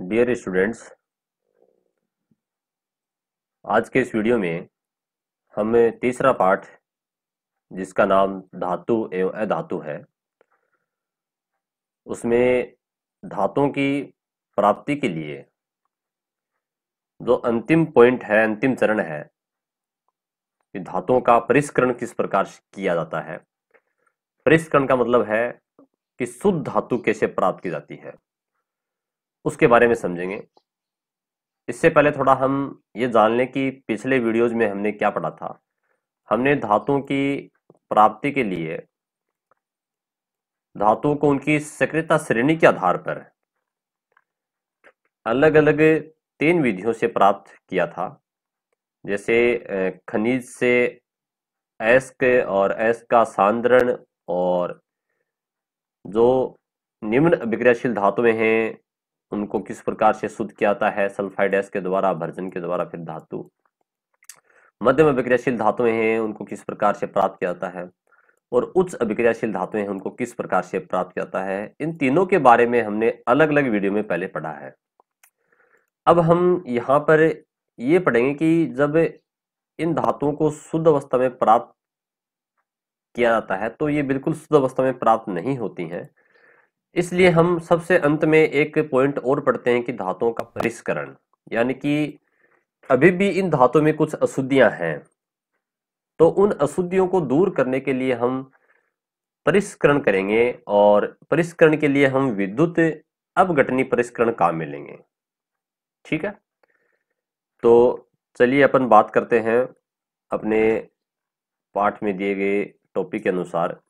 dear students आज के इस वीडियो में हम तीसरा पाठ जिसका नाम धातु एवं अधातु है उसमें धातुओं की प्राप्ति के लिए जो अंतिम पॉइंट है अंतिम चरण है कि धातुओं का परिष्करण किस प्रकार किया जाता है परिष्करण का मतलब है कि शुद्ध धातु कैसे प्राप्त की जाती है उसके बारे में समझेंगे इससे पहले थोड़ा हम ये जान लें कि पिछले वीडियोज में हमने क्या पढ़ा था हमने धातुओं की प्राप्ति के लिए धातुओं को उनकी सक्रियता श्रेणी के आधार पर अलग अलग तीन विधियों से प्राप्त किया था जैसे खनिज से एस्क और एस्क का सांद्रण और जो निम्न अभिक्रियाशील धातुएं हैं उनको किस प्रकार से शुद्ध किया जाता है सल्फाइड एस के द्वारा भर्जन के द्वारा फिर धातु मध्य में अभिक्रियाशील धातुएं हैं उनको किस प्रकार से प्राप्त किया जाता है और उच्च अभिक्रियाशील धातुएं हैं उनको किस प्रकार से प्राप्त किया जाता है इन तीनों के बारे में हमने अलग अलग वीडियो में पहले पढ़ा है अब हम यहाँ पर ये पढ़ेंगे कि जब इन धातुओं को शुद्ध अवस्था में प्राप्त किया जाता है तो ये बिल्कुल शुद्ध अवस्था में प्राप्त नहीं होती हैं इसलिए हम सबसे अंत में एक पॉइंट और पढ़ते हैं कि धातुओं का परिष्करण यानी कि अभी भी इन धातुओं में कुछ अशुद्धियां हैं तो उन अशुद्धियों को दूर करने के लिए हम परिष्करण करेंगे और परिष्करण के लिए हम विद्युत अवघटनी परिष्करण काम में लेंगे ठीक है तो चलिए अपन बात करते हैं अपने पाठ में दिए गए टॉपिक के अनुसार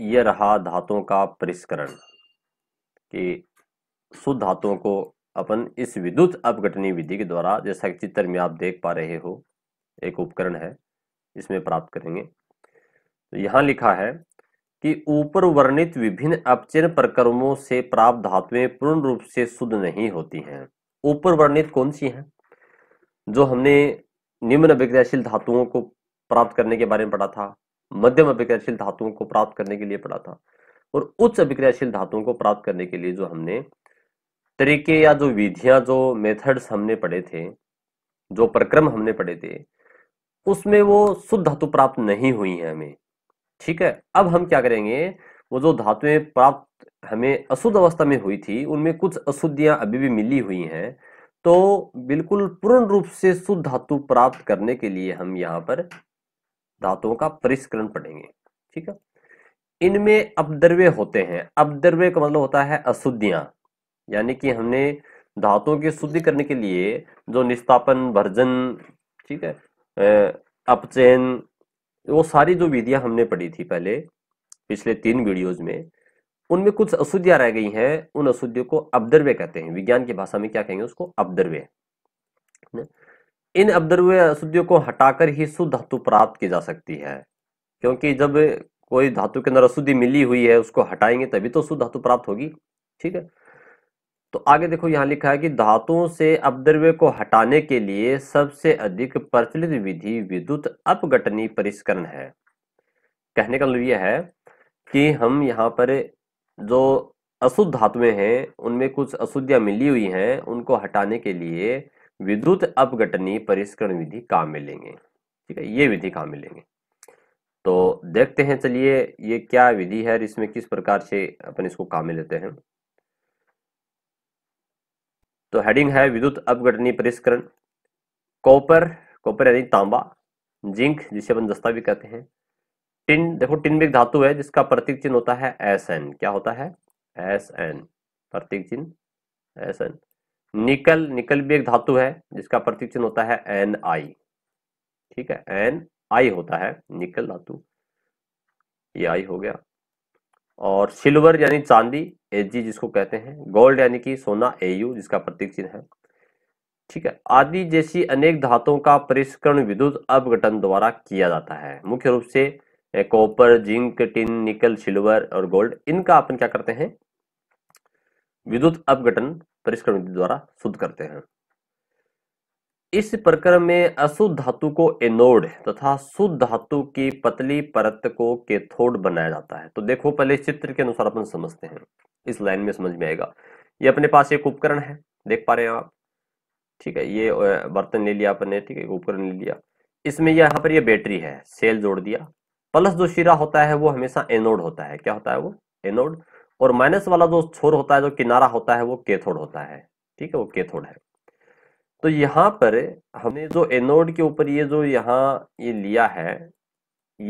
ये रहा धातुओं का परिष्करण कि शुद्ध धातुओं को अपन इस विद्युत अपघटनी विधि के द्वारा जैसा कि चित्र में आप देख पा रहे हो एक उपकरण है इसमें प्राप्त करेंगे तो यहाँ लिखा है कि ऊपर वर्णित विभिन्न अपचयन प्रक्रमों से प्राप्त धातुएं पूर्ण रूप से शुद्ध नहीं होती हैं ऊपर वर्णित कौन सी हैं जो हमने निम्न विक्रियाशील धातुओं को प्राप्त करने के बारे में पढ़ा था मध्यम अभिक्रियाशील धातुओं को प्राप्त करने के लिए पढ़ा था और उच्च अभिक्रियाशील धातुओं को प्राप्त करने के लिए जो हमने तरीके या जो विधियां जो मेथड्स हमने पढ़े थे जो प्रक्रम हमने पढ़े थे उसमें वो शुद्ध धातु प्राप्त नहीं हुई है हमें ठीक है अब हम क्या करेंगे वो जो धातुएं प्राप्त हमें अशुद्ध अवस्था में हुई थी उनमें कुछ अशुद्धियां अभी भी मिली हुई हैं तो बिल्कुल पूर्ण रूप से शुद्ध धातु प्राप्त करने के लिए हम यहाँ पर धातुओं का परिष्करण पढ़ेंगे ठीक है इनमें अपद्रव्य होते हैं अपद्रव्य का मतलब होता है अशुद्धियां यानी कि हमने धातुओं की शुद्धि करने के लिए जो निस्तापन भर्जन ठीक है अपचयन वो सारी जो विधियां हमने पढ़ी थी पहले पिछले तीन वीडियोज में उनमें कुछ अशुद्धियां रह गई हैं उन अशुद्धियों को अपद्रव्य कहते हैं विज्ञान की भाषा में क्या कहेंगे उसको अपद्रव्य इन अपद्रव्य अशुद्धियों को हटाकर ही शुद्ध धातु प्राप्त की जा सकती है क्योंकि जब कोई धातु के अंदर अशुद्धि मिली हुई है उसको हटाएंगे तभी तो शुद्ध धातु प्राप्त होगी ठीक है तो आगे देखो यहाँ लिखा है कि धातुओं से अपद्रव्य को हटाने के लिए सबसे अधिक प्रचलित विधि विद्युत अपघटनी परिष्करण है कहने का मतलब यह है कि हम यहाँ पर जो अशुद्ध धातुएं हैं उनमें कुछ अशुद्धियां मिली हुई हैं उनको हटाने के लिए विद्युत अपघटनी परिष्करण विधि काम में लेंगे ठीक है ये विधि काम में लेंगे तो देखते हैं चलिए ये क्या विधि है और इसमें किस प्रकार से अपन इसको काम में लेते हैं तो हेडिंग है विद्युत अपघटनी परिष्करण कॉपर कॉपर यानी तांबा जिंक जिसे अपन दस्ता भी कहते हैं टिन देखो टिन भी एक धातु है जिसका प्रतीक चिन्ह होता है एस एन क्या होता है एस एन प्रतीक चिन्ह एस एन निकल निकल भी एक धातु है जिसका प्रतीक चिन्ह होता है एन आई ठीक है एन आई होता है निकल धातु ये आई हो गया और सिल्वर यानी चांदी एच जिसको कहते हैं गोल्ड यानी कि सोना ए यू जिसका प्रतीक चिन्ह है ठीक है आदि जैसी अनेक धातुओं का परिष्करण विद्युत अपघटन द्वारा किया जाता है मुख्य रूप से copper zinc tin nickel silver और गोल्ड इनका अपन क्या करते हैं विद्युत अपघटन परिष्करण विधि द्वारा शुद्ध करते हैं इस प्रक्रम में अशुद्ध धातु को एनोड तथा शुद्ध धातु की पतली परत को केथोड बनाया जाता है तो देखो पहले चित्र के अनुसार अपन समझते हैं इस लाइन में समझ में आएगा ये अपने पास एक उपकरण है देख पा रहे हैं आप ठीक है ये बर्तन ले लिया अपने ठीक है उपकरण ले लिया इसमें यहाँ पर ये बैटरी है सेल जोड़ दिया प्लस जो शिरा होता है वो हमेशा एनोड होता है क्या होता है वो एनोड और माइनस वाला जो छोर होता है जो किनारा होता है वो केथोड होता है ठीक है वो केथोड है तो यहाँ पर हमने जो एनोड के ऊपर ये जो यहाँ ये लिया है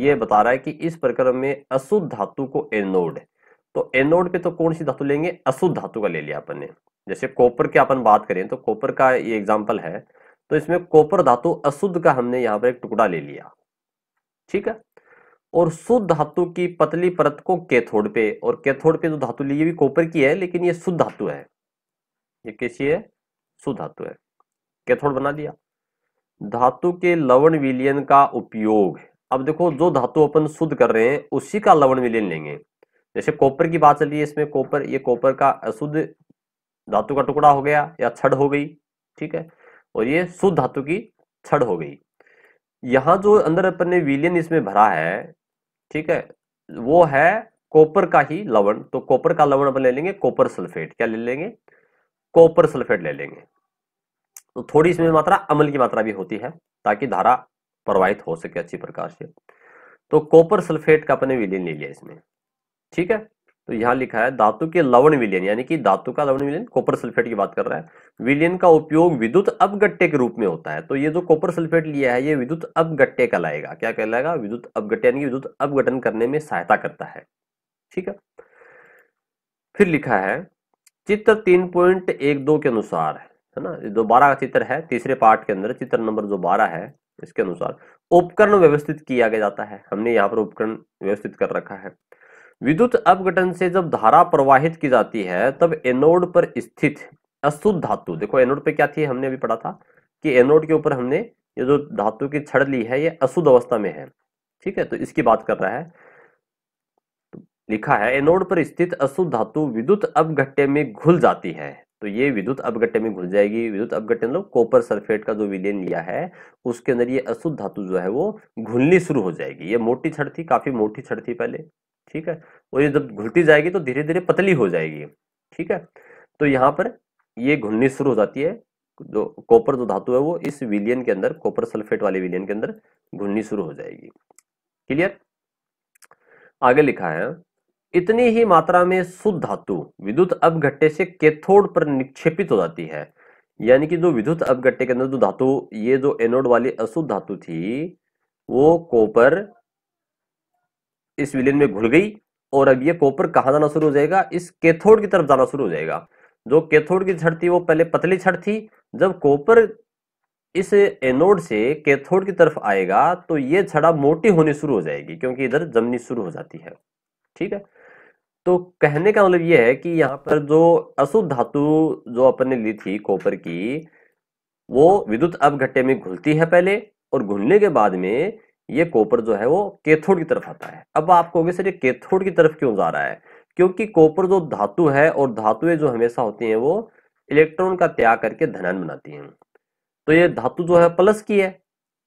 ये बता रहा है कि इस प्रकरण में अशुद्ध धातु को एनोड तो एनोड पे तो कौन सी धातु लेंगे अशुद्ध धातु का ले लिया अपन ने जैसे कॉपर की अपन बात करें तो कॉपर का ये एग्जाम्पल है तो इसमें कॉपर धातु अशुद्ध का हमने यहाँ पर एक टुकड़ा ले लिया ठीक है और शुद्ध धातु की पतली परत को कैथोड पे और कैथोड पे जो तो धातु ली ये भी कॉपर की है लेकिन ये शुद्ध धातु है ये कैसी है शुद्ध धातु है कैथोड बना दिया धातु के लवण विलियन का उपयोग अब देखो जो धातु अपन शुद्ध कर रहे हैं उसी का लवण विलियन लेंगे जैसे कॉपर की बात चली है इसमें कॉपर ये कॉपर का अशुद्ध धातु का टुकड़ा हो गया या छड़ हो गई ठीक है और ये शुद्ध धातु की छड़ हो गई यहाँ जो अंदर अपन ने विलियन इसमें भरा है ठीक है वो है कॉपर का ही लवण तो कॉपर का लवण ले लेंगे कॉपर सल्फेट क्या ले लेंगे कॉपर सल्फेट ले लेंगे तो थोड़ी इसमें मात्रा अमल की मात्रा भी होती है ताकि धारा प्रवाहित हो सके अच्छी प्रकार से तो कॉपर सल्फेट का अपने विलियन ले लिया इसमें ठीक है तो यहां लिखा है धातु के लवण विलियन यानी कि धातु का लवण विलियन कॉपर सल्फेट की बात कर रहा है विलियन का उपयोग विद्युत अपगट्टे के रूप में होता है तो ये जो कॉपर सल्फेट लिया है ये विद्युत अपगट्टे कहलाएगा क्या कहलाएगा विद्युत अपगट्टे यानी विद्युत अपघटन करने में सहायता करता है ठीक है फिर लिखा है चित्र तीन पॉइंट एक दो के अनुसार है ना जो बारह का चित्र है तीसरे पार्ट के अंदर चित्र नंबर जो बारह है इसके अनुसार उपकरण व्यवस्थित किया गया जाता है हमने यहाँ पर उपकरण व्यवस्थित कर रखा है विद्युत अपघटन से जब धारा प्रवाहित की जाती है तब एनोड पर स्थित अशुद्ध धातु देखो एनोड पे क्या थी हमने अभी पढ़ा था कि एनोड के ऊपर हमने ये जो धातु की छड़ ली है ये अशुद्ध अवस्था में है ठीक है तो इसकी बात कर रहा है लिखा है एनोड पर स्थित अशुद्ध धातु विद्युत अपघट्टे में घुल जाती है तो ये विद्युत अपघट्टे में घुल जाएगी विद्युत अपघट्टे मतलब कॉपर सल्फेट का जो विलयन लिया है उसके अंदर ये अशुद्ध धातु जो है वो घुलनी शुरू हो जाएगी ये मोटी छड़ थी काफी मोटी छड़ थी पहले ठीक है और ये जब घुलती जाएगी तो धीरे धीरे पतली हो जाएगी ठीक है तो यहाँ पर ये घुननी शुरू हो जाती है जो कॉपर जो धातु है वो इस विलियन के अंदर कॉपर सल्फेट वाले विलियन के अंदर घुननी शुरू हो जाएगी क्लियर आगे लिखा है इतनी ही मात्रा में शुद्ध धातु विद्युत अपघट्टे से केथोड पर निक्षेपित हो जाती है यानी कि जो विद्युत अपघट्टे के अंदर जो धातु ये जो एनोड वाली अशुद्ध धातु थी वो कॉपर इस विलियन में घुल गई और अब ये कॉपर कहां जाना शुरू हो जाएगा इस केथोड की तरफ जाना शुरू हो जाएगा जो कैथोड की छड़ थी वो पहले पतली छड़ थी जब कॉपर इस एनोड से कैथोड की तरफ आएगा तो ये छड़ा मोटी होनी शुरू हो जाएगी क्योंकि इधर जमनी शुरू हो जाती है ठीक है तो कहने का मतलब यह है कि यहाँ पर जो अशुद्ध धातु जो अपन ने ली थी कॉपर की वो विद्युत अब घट्टे में घुलती है पहले और घुलने के बाद में ये कॉपर जो है वो कैथोड की तरफ आता है अब आप कहोगे सर ये कैथोड की तरफ क्यों जा रहा है क्योंकि कॉपर जो धातु है और धातुएं जो हमेशा होती हैं वो इलेक्ट्रॉन का त्याग करके धन बनाती हैं तो ये धातु जो है प्लस की है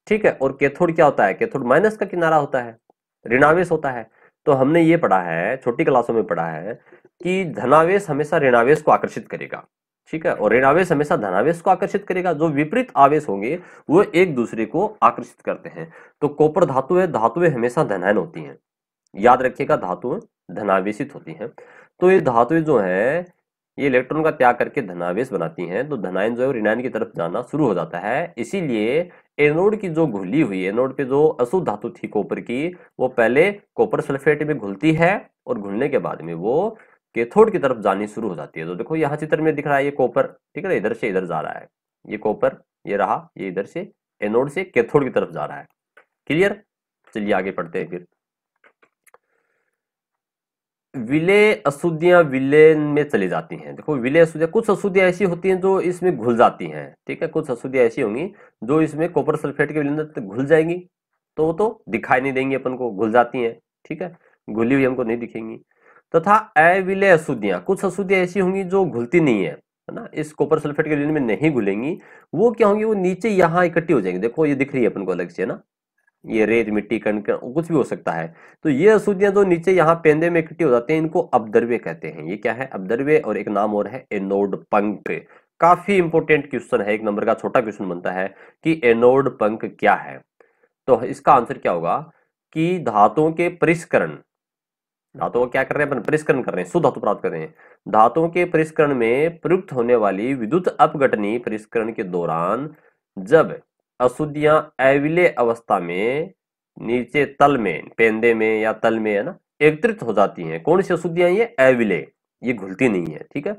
ठीक है और केथोड क्या होता है केथोड माइनस का किनारा होता है ऋणावेश होता है तो हमने ये पढ़ा है छोटी क्लासों में पढ़ा है कि धनावेश हमेशा ऋणावेश को आकर्षित करेगा ठीक है और ऋणावेश हमेशा धनावेश को आकर्षित करेगा जो विपरीत आवेश होंगे वो एक दूसरे को आकर्षित करते हैं तो कॉपर धातु है धातुएं हमेशा धनायन होती हैं याद रखिएगा धातुएं धनावेशित होती हैं तो ये धातुएं जो है ये इलेक्ट्रॉन का त्याग करके धनावेश बनाती हैं तो धनायन जो है ऋणायन की तरफ जाना शुरू हो जाता है इसीलिए एनोड की जो घुली हुई एनोड पे जो अशुद्ध धातु थी कॉपर की वो पहले कॉपर सल्फेट में घुलती है और घुलने के बाद में वो केथोड की तरफ जानी शुरू हो जाती है तो देखो यहाँ चित्र में दिख रहा है ये कॉपर ठीक है ना इधर से इधर जा रहा है ये कॉपर ये रहा ये इधर से एनोड से केथोड की तरफ जा रहा है क्लियर चलिए आगे पढ़ते हैं फिर विलय अशुद्धियां विलय में चली जाती हैं देखो विलय अशुद्धियां कुछ अशुद्धियां ऐसी होती हैं जो इसमें घुल जाती हैं ठीक है कुछ अशुद्धियां ऐसी होंगी जो इसमें कॉपर सल्फेट के विलयन घुल जाएंगी तो वो तो दिखाई नहीं देंगी अपन को घुल जाती हैं ठीक है घुली हुई हमको नहीं दिखेंगी तथा अविलय अशुद्धियां कुछ अशुद्धियां ऐसी होंगी जो घुलती नहीं है है ना इस कॉपर सल्फेट के विलयन में नहीं घुलेंगी वो क्या होंगी वो नीचे यहाँ इकट्ठी हो जाएंगी देखो ये दिख रही है अपन को अलग से है ना ये रेत मिट्टी कण कुछ भी हो सकता है तो ये अशुद्धियां जो नीचे यहाँ पेंदे में इकट्ठी हो जाते हैं इनको अपद्रव्य कहते हैं ये क्या है अपद्रव्य और एक नाम और है एनोड पंक काफी इंपोर्टेंट क्वेश्चन है एक नंबर का छोटा क्वेश्चन बनता है कि एनोड पंक क्या है तो इसका आंसर क्या होगा कि धातुओं के परिष्करण धातुओं क्या कर रहे हैं अपन परिष्करण कर रहे हैं शुद्ध धातु प्राप्त कर रहे हैं धातुओं के परिष्करण में प्रयुक्त होने वाली विद्युत अपघटनी परिष्करण के दौरान जब अशुद्धियां एविले अवस्था में नीचे तल में पेंदे में या तल में है ना एकत्रित हो जाती हैं कौन सी अशुद्धियां ये एविले ये घुलती नहीं है ठीक है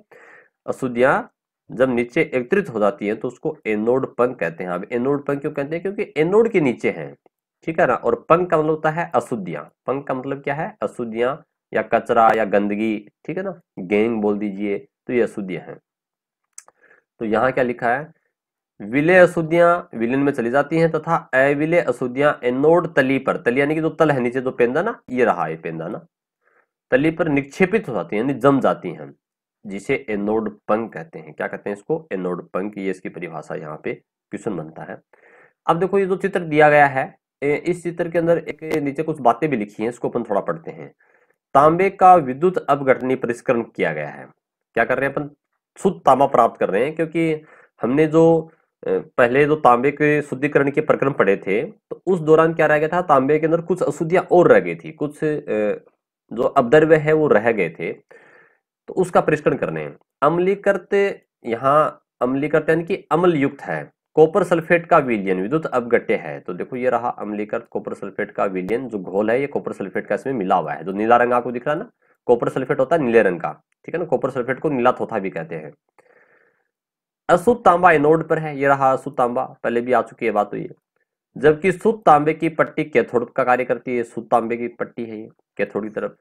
अशुद्धियां जब नीचे एकत्रित हो जाती है तो उसको एनोड पंख कहते हैं अब एनोड पंख क्यों कहते हैं क्योंकि एनोड के नीचे है ठीक है ना और पंख का मतलब होता है अशुद्धियां पंख का मतलब क्या है अशुद्धियां या कचरा या गंदगी ठीक है ना गेंग बोल दीजिए तो ये अशुद्धियां हैं तो यहाँ क्या लिखा है विलय अशुद्धियां विलयन में चली जाती हैं तथा अविलय अशुद्धियां एनोड तली पर तली यानी कि जो तल है नीचे जो पेंदाना ये रहा है पेंदाना तली पर निक्षेपित हो जाती है यानी जम जाती हैं जिसे एनोड पंक कहते हैं क्या कहते हैं इसको एनोड पंक ये इसकी परिभाषा यहाँ पे क्वेश्चन बनता है अब देखो ये जो चित्र दिया गया है इस चित्र के अंदर एक नीचे कुछ बातें भी लिखी हैं इसको अपन थोड़ा पढ़ते हैं तांबे का विद्युत अवघटनी परिष्करण किया गया है क्या कर रहे हैं अपन शुद्ध तांबा प्राप्त कर रहे हैं क्योंकि हमने जो पहले जो तांबे के शुद्धिकरण के प्रकरण पड़े थे तो उस दौरान क्या रह गया था तांबे के अंदर कुछ अशुद्धियां और रह गई थी कुछ जो अपद्रव्य है वो रह गए थे तो उसका परिष्करण करने अम्लीकृत यहाँ अम्लीकृत यानी कि अम्ल युक्त है कॉपर सल्फेट का विलियन विद्युत अपगट्य है तो देखो ये रहा अम्लीकृत कॉपर सल्फेट का विलियन जो घोल है ये कॉपर सल्फेट का इसमें मिला हुआ है जो नीला रंग आपको दिख रहा है ना कॉपर सल्फेट होता है नीले रंग का ठीक है ना कॉपर सल्फेट को नीला थोथा भी कहते हैं अशुद्ध तांबा एनोड पर है ये रहा अशुद्ध तांबा पहले भी आ चुकी है बात हुई तो है जबकि शुद्ध तांबे की पट्टी कैथोड का कार्य करती है शुद्ध तांबे की पट्टी है ये कैथोड की तरफ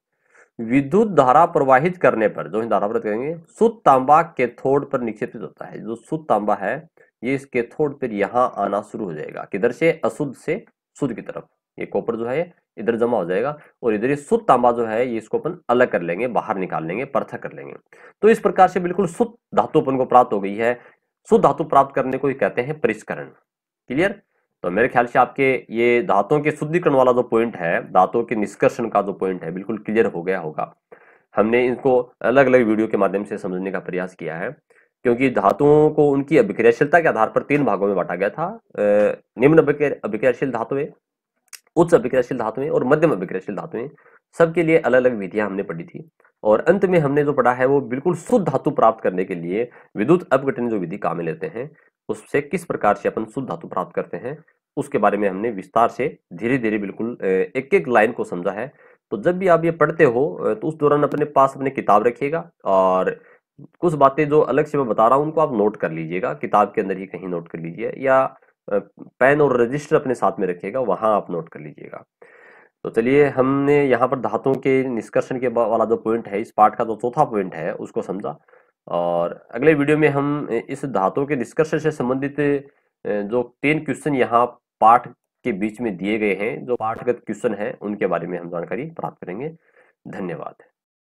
विद्युत धारा प्रवाहित करने पर जो धारा प्रत करेंगे शुद्ध तांबा कैथोड पर निक्षेपित होता है जो शुद्ध तांबा है ये इस कैथोड पर यहाँ आना शुरू हो जाएगा किधर से अशुद्ध से शुद्ध की तरफ ये कॉपर जो है इधर जमा हो जाएगा और इधर ये शुद्ध तांबा जो है ये इसको अपन अलग कर लेंगे बाहर निकाल लेंगे पृथक कर लेंगे तो इस प्रकार से बिल्कुल शुद्ध धातु अपन को प्राप्त हो गई है शुद्ध धातु प्राप्त करने को ही कहते हैं परिष्करण क्लियर तो मेरे ख्याल से आपके ये धातुओं के शुद्धिकरण वाला जो पॉइंट है धातुओं के निष्कर्षण का जो पॉइंट है बिल्कुल क्लियर हो गया होगा हमने इनको अलग अलग वीडियो के माध्यम से समझने का प्रयास किया है क्योंकि धातुओं को उनकी अभिक्रियाशीलता के आधार पर तीन भागों में बांटा गया था निम्न अभिक्रियाशील धातुएं उच्च अभिक्रियाशील धातुएं और मध्यम अभिक्रियाशील धातुएं सबके लिए अलग अलग विधियां हमने पढ़ी थी और अंत में हमने जो पढ़ा है वो बिल्कुल शुद्ध धातु प्राप्त करने के लिए विद्युत अपघटन जो विधि काम में लेते हैं उससे किस प्रकार से अपन शुद्ध धातु प्राप्त करते हैं उसके बारे में हमने विस्तार से धीरे धीरे बिल्कुल एक एक लाइन को समझा है तो जब भी आप ये पढ़ते हो तो उस दौरान अपने पास अपने किताब रखिएगा और कुछ बातें जो अलग से मैं बता रहा हूँ उनको आप नोट कर लीजिएगा किताब के अंदर ही कहीं नोट कर लीजिए या पेन और रजिस्टर अपने साथ में रखिएगा वहाँ आप नोट कर लीजिएगा तो चलिए हमने यहाँ पर धातुओं के निष्कर्षण के वाला जो पॉइंट है इस पार्ट का जो चौथा पॉइंट है उसको समझा और अगले वीडियो में हम इस धातुओं के निष्कर्षण से संबंधित जो तीन क्वेश्चन यहाँ पाठ के बीच में दिए गए हैं जो पाठगत क्वेश्चन हैं उनके बारे में हम जानकारी प्राप्त करेंगे धन्यवाद